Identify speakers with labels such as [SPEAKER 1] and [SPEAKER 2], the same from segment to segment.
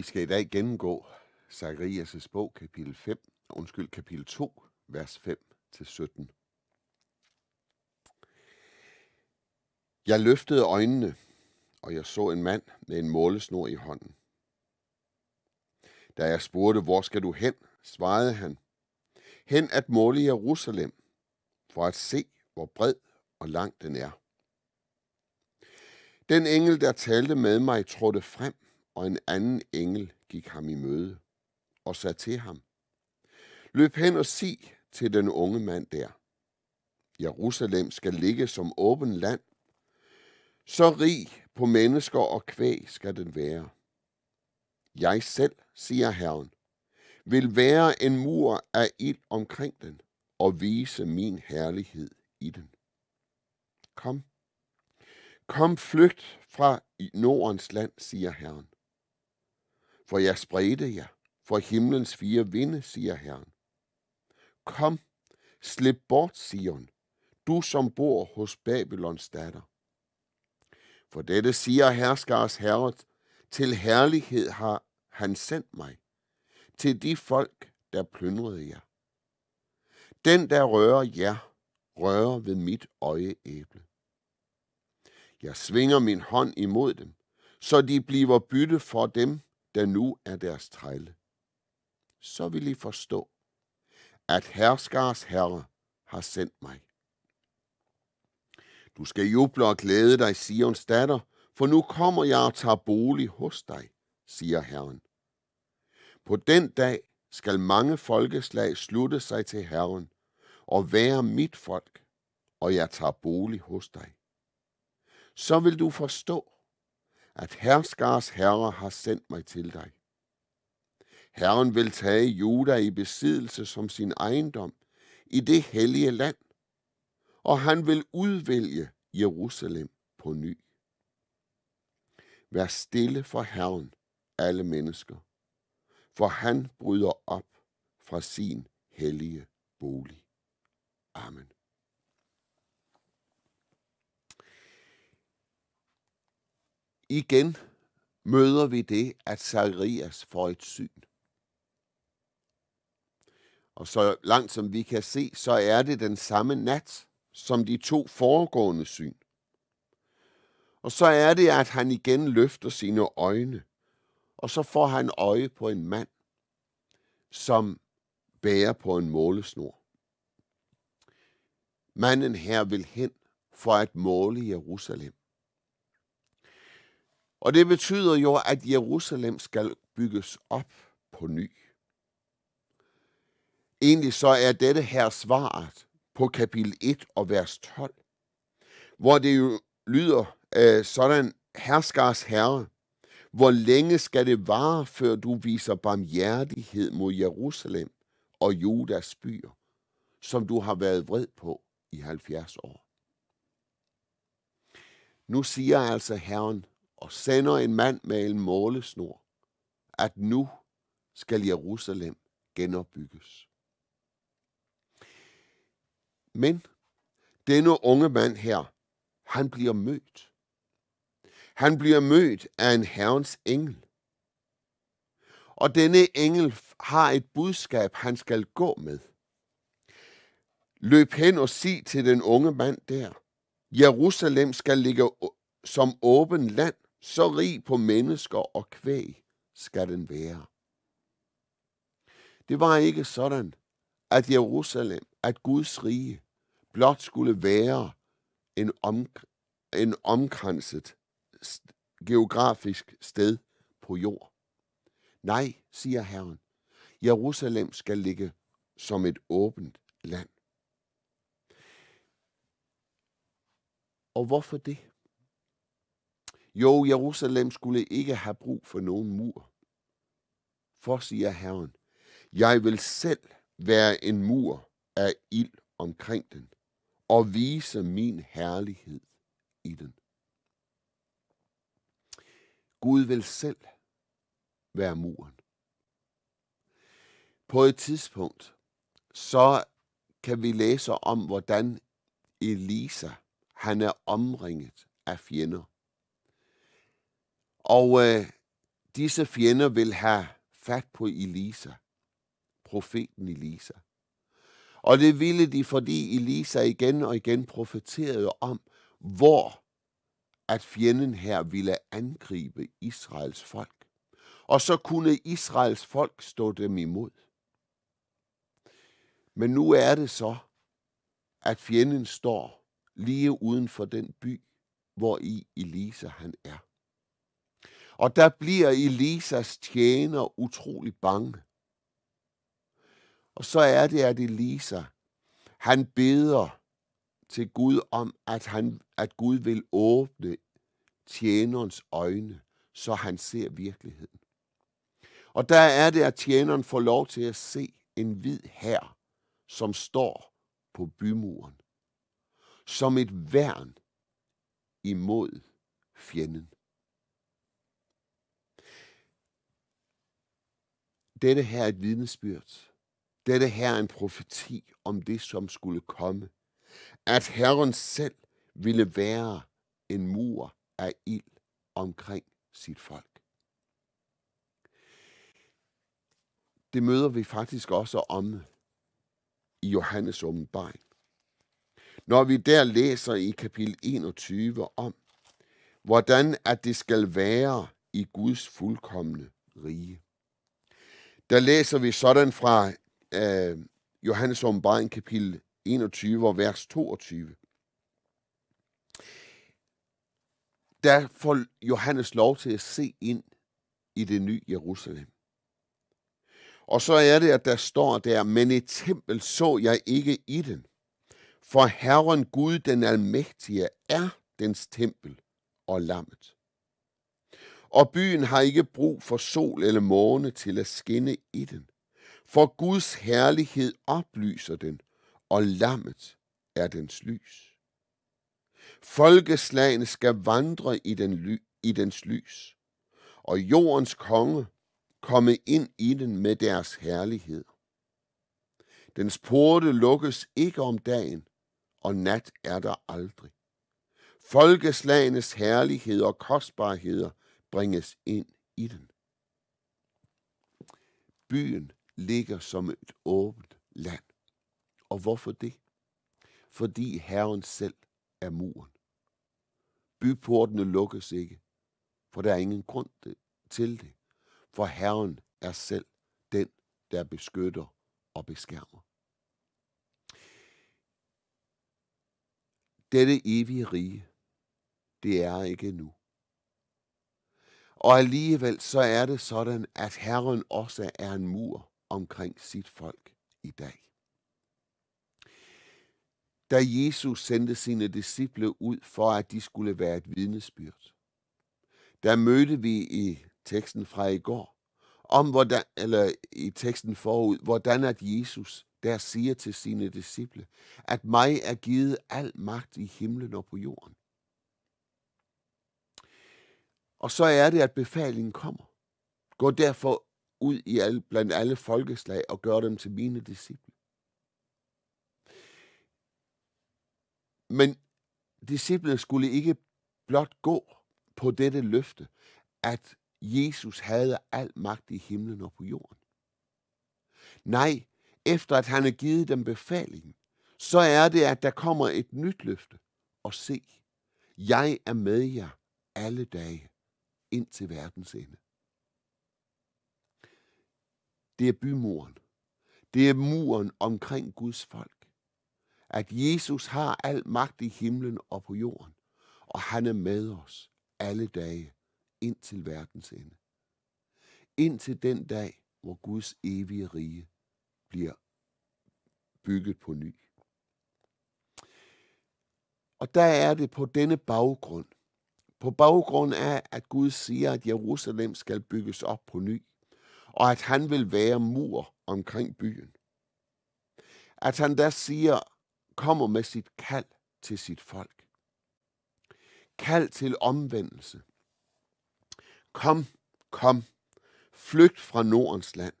[SPEAKER 1] Vi skal i dag gennemgå Zacharias' bog, kapitel 5, undskyld, kapitel 2, vers 5-17. Jeg løftede øjnene, og jeg så en mand med en målesnor i hånden. Da jeg spurgte, hvor skal du hen, svarede han, hen at måle Jerusalem, for at se, hvor bred og lang den er. Den engel, der talte med mig, trådte frem og en anden engel gik ham i møde og sagde til ham, Løb hen og sig til den unge mand der. Jerusalem skal ligge som åben land, så rig på mennesker og kvæg skal den være. Jeg selv, siger Herren, vil være en mur af ild omkring den og vise min herlighed i den. Kom, kom flygt fra Nordens land, siger Herren for jeg spredte jer for himlens fire vinde, siger Herren. Kom, slip bort, Sion, du som bor hos Babylons datter. For dette siger herskars herre, til herlighed har han sendt mig, til de folk, der plyndrede jer. Den, der rører jer, rører ved mit øjeæble. Jeg svinger min hånd imod dem, så de bliver bytte for dem, der nu er deres trælle, så vil I forstå, at herskars herre har sendt mig. Du skal juble og glæde dig, Sions datter, for nu kommer jeg og tager bolig hos dig, siger Herren. På den dag skal mange folkeslag slutte sig til Herren og være mit folk, og jeg tager bolig hos dig. Så vil du forstå, at herskars herre har sendt mig til dig. Herren vil tage Juda i besiddelse som sin ejendom i det hellige land, og han vil udvælge Jerusalem på ny. Vær stille for Herren, alle mennesker, for han bryder op fra sin hellige bolig. Amen. Igen møder vi det, at Zacharias får et syn. Og så langt som vi kan se, så er det den samme nat som de to foregående syn. Og så er det, at han igen løfter sine øjne, og så får han øje på en mand, som bærer på en målesnor. Manden her vil hen for at måle Jerusalem. Og det betyder jo, at Jerusalem skal bygges op på ny. Egentlig så er dette her svaret på kapitel 1 og vers 12, hvor det jo lyder øh, sådan, herskars herre, hvor længe skal det vare, før du viser barmhjertighed mod Jerusalem og Judas byer, som du har været vred på i 70 år? Nu siger altså Herren, og sender en mand med en målesnor, at nu skal Jerusalem genopbygges. Men denne unge mand her, han bliver mødt. Han bliver mødt af en herrens engel. Og denne engel har et budskab, han skal gå med. Løb hen og sig til den unge mand der. Jerusalem skal ligge som åben land så rig på mennesker og kvæg skal den være. Det var ikke sådan, at Jerusalem, at Guds rige, blot skulle være en, om, en omkranset geografisk sted på jord. Nej, siger Herren, Jerusalem skal ligge som et åbent land. Og hvorfor det? Jo, Jerusalem skulle ikke have brug for nogen mur. For, siger Herren, jeg vil selv være en mur af ild omkring den, og vise min herlighed i den. Gud vil selv være muren. På et tidspunkt, så kan vi læse om, hvordan Elisa, han er omringet af fjender. Og øh, disse fjender vil have fat på Elisa, profeten Elisa. Og det ville de, fordi Elisa igen og igen profeterede om, hvor at fjenden her ville angribe Israels folk. Og så kunne Israels folk stå dem imod. Men nu er det så, at fjenden står lige uden for den by, hvor i Elisa han er og der bliver Elisas tjener utrolig bange. Og så er det, at Elisa, han beder til Gud om, at, han, at Gud vil åbne tjenerens øjne, så han ser virkeligheden. Og der er det, at tjeneren får lov til at se en hvid her, som står på bymuren, som et værn imod fjenden. Dette her er et vidnesbyrd. Dette her er en profeti om det, som skulle komme. At Herren selv ville være en mur af ild omkring sit folk. Det møder vi faktisk også om i Johannes åbenbaring. Når vi der læser i kapitel 21 om, hvordan at det skal være i Guds fuldkommende rige der læser vi sådan fra øh, Johannes åbenbaring kapitel 21 og vers 22. Der får Johannes lov til at se ind i det nye Jerusalem. Og så er det, at der står der, men et tempel så jeg ikke i den. For Herren Gud den almægtige er dens tempel og lammet og byen har ikke brug for sol eller måne til at skinne i den. For Guds herlighed oplyser den, og lammet er dens lys. Folkeslagene skal vandre i, den ly, i dens lys, og jordens konge komme ind i den med deres herlighed. Dens porte lukkes ikke om dagen, og nat er der aldrig. Folkeslagenes herlighed og kostbarheder bringes ind i den. Byen ligger som et åbent land. Og hvorfor det? Fordi Herren selv er muren. Byportene lukkes ikke, for der er ingen grund til det. For Herren er selv den, der beskytter og beskærmer. Dette evige rige, det er ikke nu. Og alligevel så er det sådan, at Herren også er en mur omkring sit folk i dag. Da Jesus sendte sine disciple ud for, at de skulle være et vidnesbyrd, der mødte vi i teksten fra i går, om hvordan, eller i teksten forud, hvordan at Jesus der siger til sine disciple, at mig er givet al magt i himlen og på jorden. Og så er det, at befalingen kommer. Gå derfor ud i al, blandt alle folkeslag og gør dem til mine disciple. Men disciplene skulle ikke blot gå på dette løfte, at Jesus havde al magt i himlen og på jorden. Nej, efter at han har givet dem befalingen, så er det, at der kommer et nyt løfte. Og se, jeg er med jer alle dage ind til verdens ende. Det er bymuren. Det er muren omkring Guds folk. At Jesus har al magt i himlen og på jorden, og han er med os alle dage ind til verdens ende. Ind til den dag, hvor Guds evige rige bliver bygget på ny. Og der er det på denne baggrund, på baggrund af, at Gud siger, at Jerusalem skal bygges op på ny, og at han vil være mur omkring byen. At han der siger, kommer med sit kald til sit folk. Kald til omvendelse. Kom, kom, flygt fra Nordens land.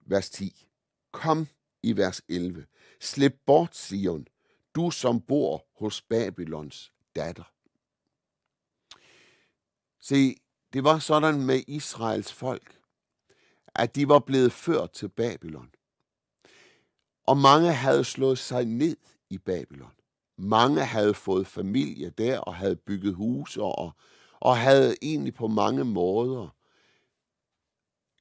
[SPEAKER 1] Vers 10. Kom i vers 11. Slip bort, Sion, du som bor hos Babylons datter. Se, det var sådan med Israels folk, at de var blevet ført til Babylon. Og mange havde slået sig ned i Babylon. Mange havde fået familie der og havde bygget huse og, og havde egentlig på mange måder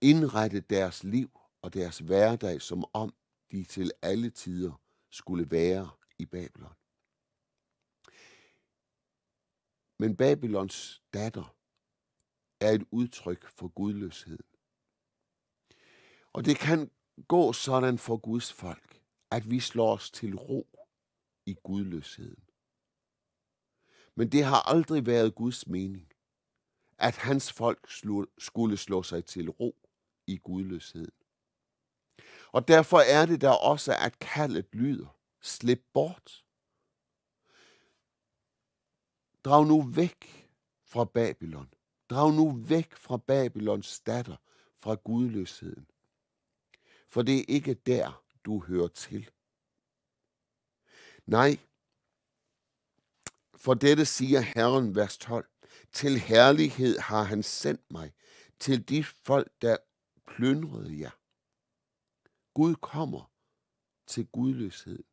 [SPEAKER 1] indrettet deres liv og deres hverdag, som om de til alle tider skulle være i Babylon. Men Babylons datter er et udtryk for gudløsheden. Og det kan gå sådan for Guds folk, at vi slår os til ro i gudløsheden. Men det har aldrig været Guds mening, at hans folk skulle slå sig til ro i gudløsheden. Og derfor er det der også, at kaldet lyder, slip bort. Drag nu væk fra Babylon. Drag nu væk fra Babylons datter, fra gudløsheden. For det er ikke der, du hører til. Nej, for dette siger Herren, vers 12. Til herlighed har han sendt mig, til de folk, der plyndrede jer. Gud kommer til gudløsheden.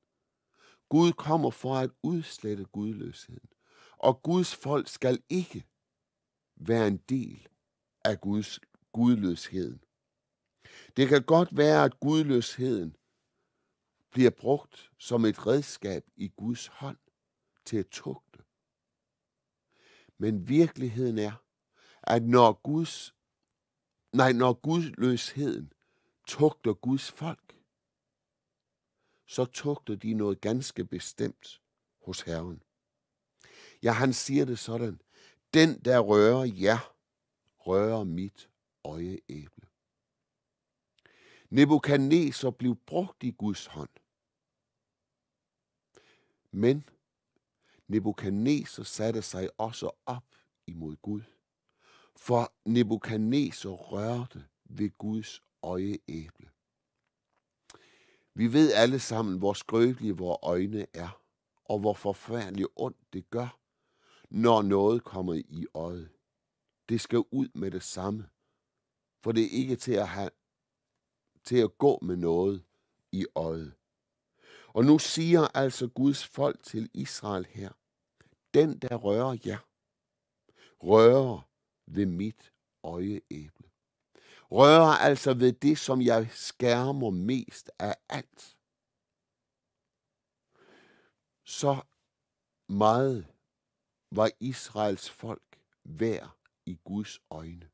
[SPEAKER 1] Gud kommer for at udslette gudløsheden. Og Guds folk skal ikke være en del af Guds gudløsheden. Det kan godt være, at gudløsheden bliver brugt som et redskab i Guds hånd til at tugte. Men virkeligheden er, at når Guds nej, når gudløsheden tugter Guds folk, så tugter de noget ganske bestemt hos Herren. Ja, han siger det sådan, den, der rører jer, rører mit øjeæble. Nebuchadnezzar blev brugt i Guds hånd. Men Nebuchadnezzar satte sig også op imod Gud, for Nebuchadnezzar rørte ved Guds øjeæble. Vi ved alle sammen, hvor skrøbelige vores øjne er, og hvor forfærdeligt ondt det gør når noget kommer i øjet. Det skal ud med det samme. For det er ikke til at, have, til at gå med noget i øjet. Og nu siger altså Guds folk til Israel her, den der rører jer, rører ved mit øjeæble. Rører altså ved det, som jeg skærmer mest af alt. Så meget var Israels folk værd i Guds øjne.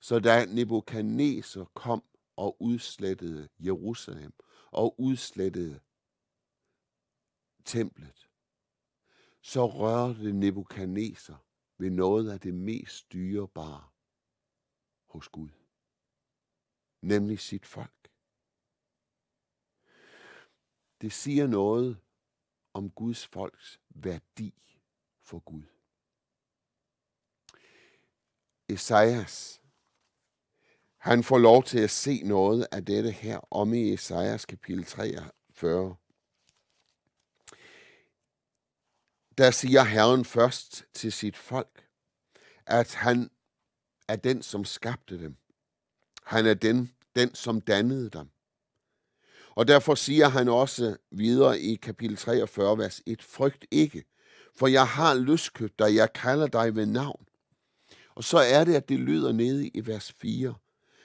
[SPEAKER 1] Så da Nebuchadnezzar kom og udslettede Jerusalem og udslettede templet, så rørte Nebuchadnezzar ved noget af det mest dyrebare hos Gud, nemlig sit folk. Det siger noget om Guds folks værdi for Gud. Esajas, han får lov til at se noget af dette her om i Esajas kapitel 43. Der siger Herren først til sit folk, at han er den, som skabte dem. Han er den, den som dannede dem. Og derfor siger han også videre i kapitel 43, vers 1, frygt ikke, for jeg har løskøbt dig, jeg kalder dig ved navn. Og så er det, at det lyder nede i vers 4.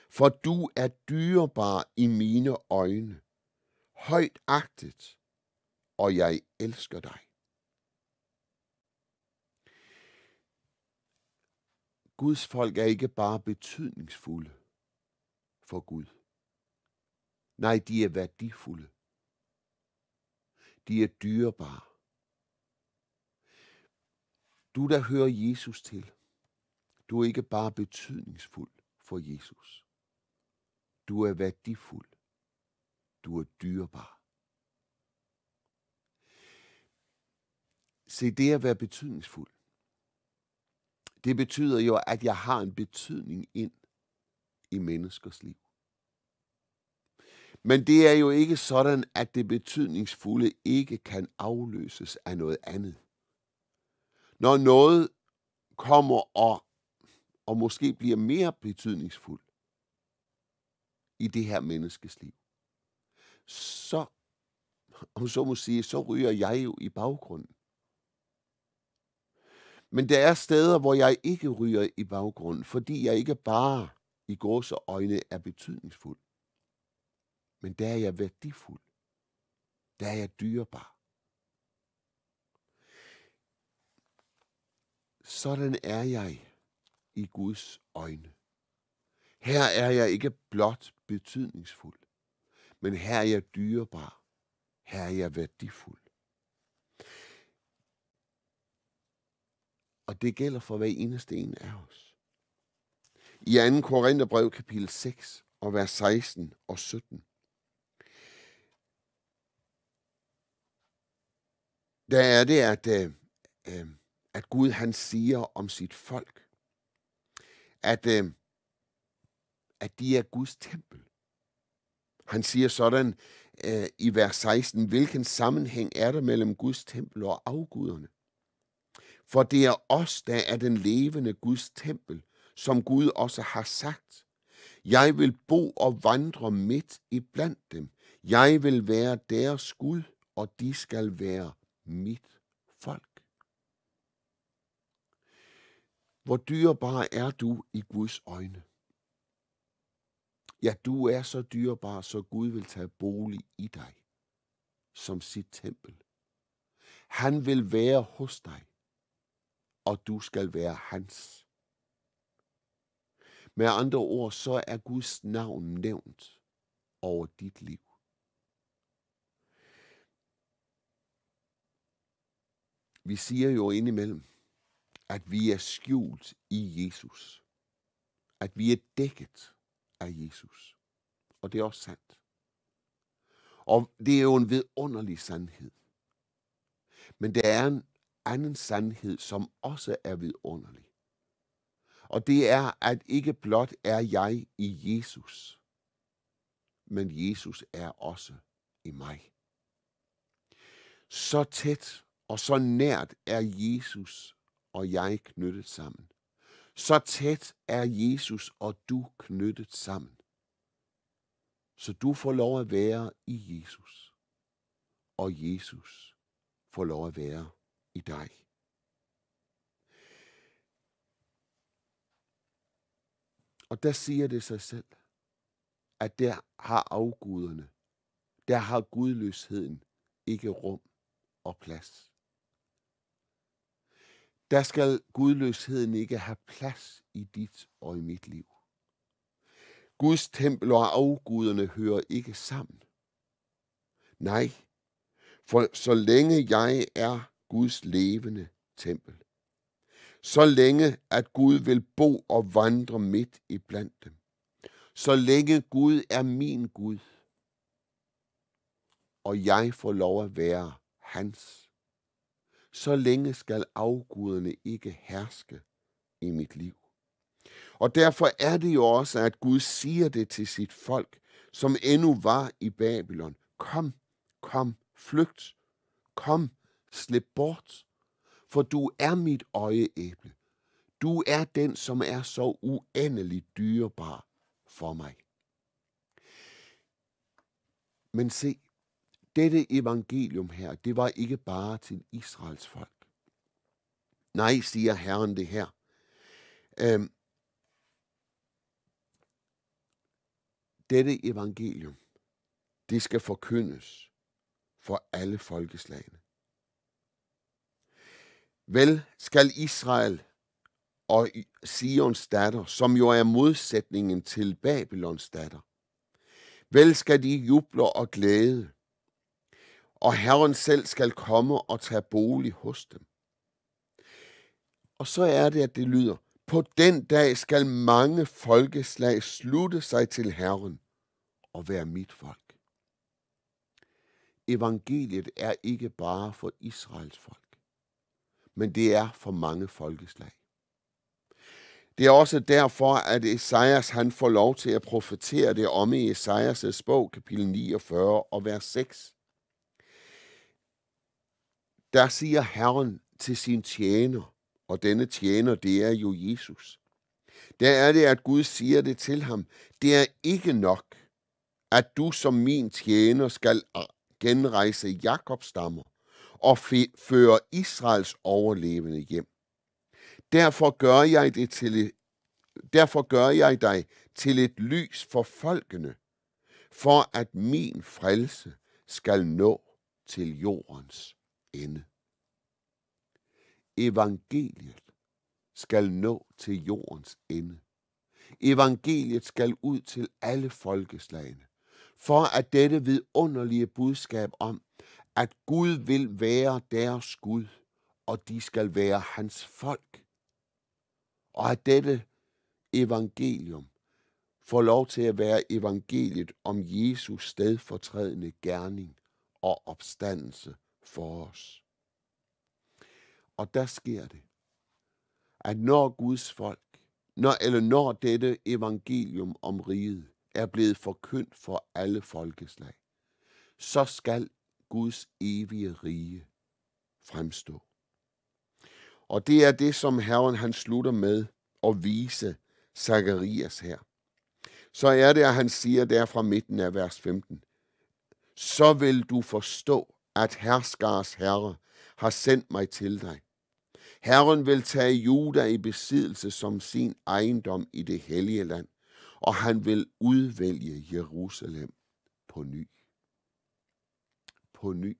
[SPEAKER 1] For du er dyrebar i mine øjne, højt agtet, og jeg elsker dig. Guds folk er ikke bare betydningsfulde for Gud. Nej, de er værdifulde. De er dyrebare. Du, der hører Jesus til, du er ikke bare betydningsfuld for Jesus. Du er værdifuld. Du er dyrebar. Se, det at være betydningsfuld, det betyder jo, at jeg har en betydning ind i menneskers liv. Men det er jo ikke sådan, at det betydningsfulde ikke kan afløses af noget andet når noget kommer og, og måske bliver mere betydningsfuldt i det her menneskes liv, så, om så må sige, så ryger jeg jo i baggrunden. Men der er steder, hvor jeg ikke ryger i baggrunden, fordi jeg ikke bare i øjne er betydningsfuld. Men der er jeg værdifuld. Der er jeg dyrebar. Sådan er jeg i Guds øjne. Her er jeg ikke blot betydningsfuld, men her er jeg dyrebar. Her er jeg værdifuld. Og det gælder for hver eneste en af os. I 2. Korintherbrev kapitel 6 og vers 16 og 17. Der er det, at øh, øh, at Gud han siger om sit folk, at, øh, at de er Guds tempel. Han siger sådan øh, i vers 16, hvilken sammenhæng er der mellem Guds tempel og afguderne? For det er os, der er den levende Guds tempel, som Gud også har sagt. Jeg vil bo og vandre midt i blandt dem. Jeg vil være deres Gud, og de skal være mit folk. Hvor dyrebar er du i Guds øjne? Ja, du er så dyrebar, så Gud vil tage bolig i dig som sit tempel. Han vil være hos dig, og du skal være hans. Med andre ord, så er Guds navn nævnt over dit liv. Vi siger jo indimellem, at vi er skjult i Jesus. At vi er dækket af Jesus. Og det er også sandt. Og det er jo en vidunderlig sandhed. Men der er en anden sandhed, som også er vidunderlig. Og det er, at ikke blot er jeg i Jesus, men Jesus er også i mig. Så tæt og så nært er Jesus og jeg knyttet sammen. Så tæt er Jesus og du knyttet sammen. Så du får lov at være i Jesus, og Jesus får lov at være i dig. Og der siger det sig selv, at der har afguderne, der har gudløsheden ikke rum og plads der skal gudløsheden ikke have plads i dit og i mit liv. Guds tempel og afguderne hører ikke sammen. Nej, for så længe jeg er Guds levende tempel, så længe at Gud vil bo og vandre midt i blandt dem, så længe Gud er min Gud, og jeg får lov at være hans så længe skal afguderne ikke herske i mit liv. Og derfor er det jo også, at Gud siger det til sit folk, som endnu var i Babylon. Kom, kom, flygt. Kom, slip bort. For du er mit øjeæble. Du er den, som er så uendeligt dyrebar for mig. Men se, dette evangelium her, det var ikke bare til Israels folk. Nej, siger Herren det her. Øhm, dette evangelium, det skal forkyndes for alle folkeslagene. Vel skal Israel og Sions datter, som jo er modsætningen til Babylons datter, vel skal de juble og glæde, og Herren selv skal komme og tage bolig hos dem. Og så er det, at det lyder, på den dag skal mange folkeslag slutte sig til Herren og være mit folk. Evangeliet er ikke bare for Israels folk, men det er for mange folkeslag. Det er også derfor, at Esajas han får lov til at profetere det om i Esajas' bog, kapitel 49 og vers 6. Der siger Herren til sin tjener, og denne tjener, det er jo Jesus. Der er det, at Gud siger det til ham. Det er ikke nok, at du som min tjener skal genrejse Jakobs stammer og føre Israels overlevende hjem. Derfor gør jeg det til Derfor gør jeg dig til et lys for folkene, for at min frelse skal nå til jordens ende. Evangeliet skal nå til jordens ende. Evangeliet skal ud til alle folkeslagene, for at dette vidunderlige budskab om, at Gud vil være deres Gud, og de skal være hans folk, og at dette evangelium får lov til at være evangeliet om Jesus stedfortrædende gerning og opstandelse for os. Og der sker det, at når Guds folk, når, eller når dette evangelium om riget er blevet forkyndt for alle folkeslag, så skal Guds evige rige fremstå. Og det er det, som Herren han slutter med at vise Zakarias her. Så er det, at han siger der fra midten af vers 15, så vil du forstå, at herskars herre har sendt mig til dig. Herren vil tage Juda i besiddelse som sin ejendom i det hellige land, og han vil udvælge Jerusalem på ny. På ny.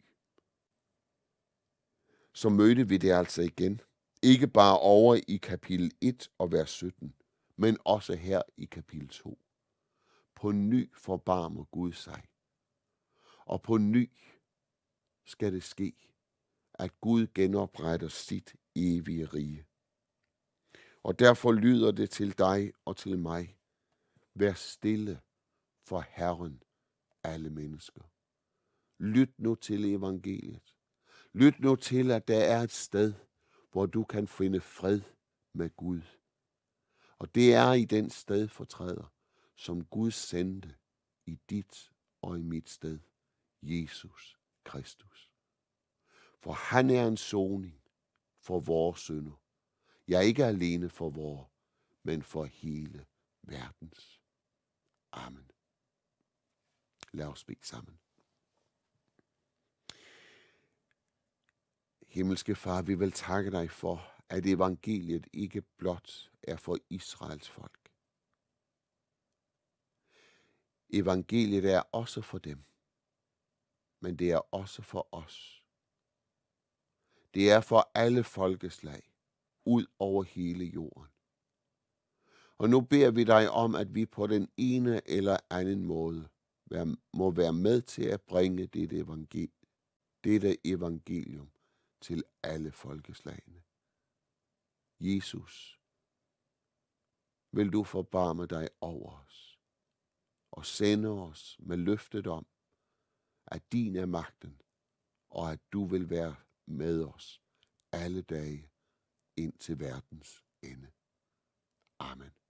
[SPEAKER 1] Så mødte vi det altså igen. Ikke bare over i kapitel 1 og vers 17, men også her i kapitel 2. På ny forbarmer Gud sig, og på ny skal det ske, at Gud genopretter sit evige rige. Og derfor lyder det til dig og til mig. Vær stille for Herren, alle mennesker. Lyt nu til evangeliet. Lyt nu til, at der er et sted, hvor du kan finde fred med Gud. Og det er i den stedfortræder, som Gud sendte i dit og i mit sted, Jesus. Kristus. For han er en soning for vores synder. er ikke alene for vores, men for hele verdens. Amen. Lad os bede sammen. Himmelske Far, vi vil takke dig for, at evangeliet ikke blot er for Israels folk. Evangeliet er også for dem, men det er også for os. Det er for alle folkeslag, ud over hele jorden. Og nu beder vi dig om, at vi på den ene eller anden måde må være med til at bringe dette evangelium, dette evangelium til alle folkeslagene. Jesus, vil du forbarme dig over os og sende os med løftet om, at din er magten, og at du vil være med os alle dage ind til verdens ende. Amen.